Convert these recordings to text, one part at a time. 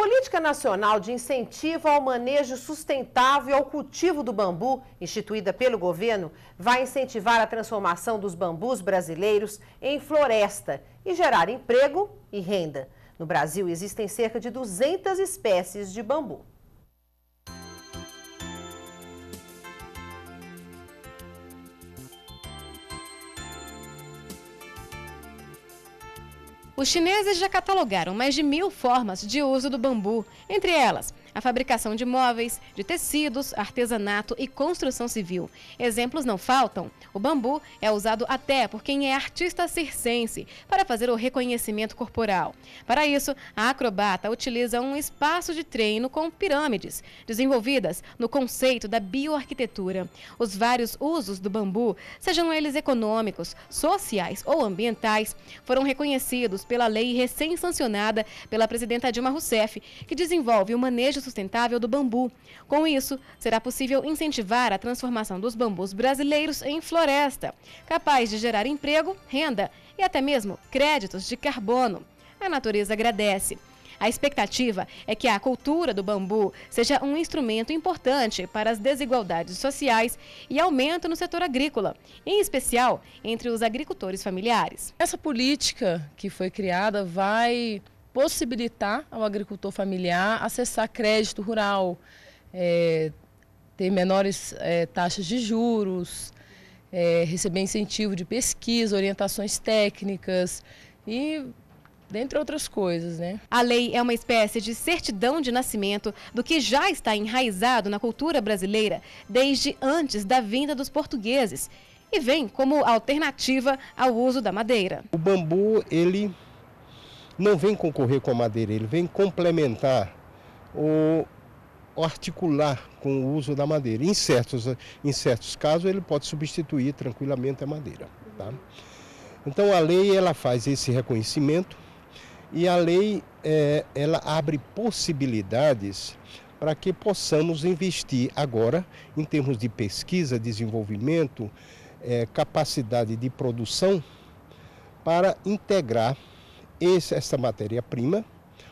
Política Nacional de Incentivo ao Manejo Sustentável e ao Cultivo do Bambu, instituída pelo governo, vai incentivar a transformação dos bambus brasileiros em floresta e gerar emprego e renda. No Brasil, existem cerca de 200 espécies de bambu. Os chineses já catalogaram mais de mil formas de uso do bambu, entre elas a fabricação de móveis, de tecidos, artesanato e construção civil. Exemplos não faltam. O bambu é usado até por quem é artista circense para fazer o reconhecimento corporal. Para isso, a acrobata utiliza um espaço de treino com pirâmides, desenvolvidas no conceito da bioarquitetura. Os vários usos do bambu, sejam eles econômicos, sociais ou ambientais, foram reconhecidos pela lei recém-sancionada pela presidenta Dilma Rousseff, que desenvolve o manejo sustentável do bambu. Com isso, será possível incentivar a transformação dos bambus brasileiros em floresta, capaz de gerar emprego, renda e até mesmo créditos de carbono. A natureza agradece. A expectativa é que a cultura do bambu seja um instrumento importante para as desigualdades sociais e aumento no setor agrícola, em especial entre os agricultores familiares. Essa política que foi criada vai possibilitar ao agricultor familiar acessar crédito rural, é, ter menores é, taxas de juros, é, receber incentivo de pesquisa, orientações técnicas e dentre outras coisas, né? A lei é uma espécie de certidão de nascimento do que já está enraizado na cultura brasileira desde antes da vinda dos portugueses e vem como alternativa ao uso da madeira. O bambu, ele não vem concorrer com a madeira, ele vem complementar ou articular com o uso da madeira. Em certos, em certos casos, ele pode substituir tranquilamente a madeira. Tá? Então, a lei ela faz esse reconhecimento e a lei é, ela abre possibilidades para que possamos investir agora em termos de pesquisa, desenvolvimento, é, capacidade de produção, para integrar esse, essa matéria-prima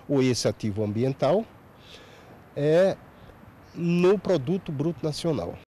ou esse ativo ambiental é, no produto bruto nacional.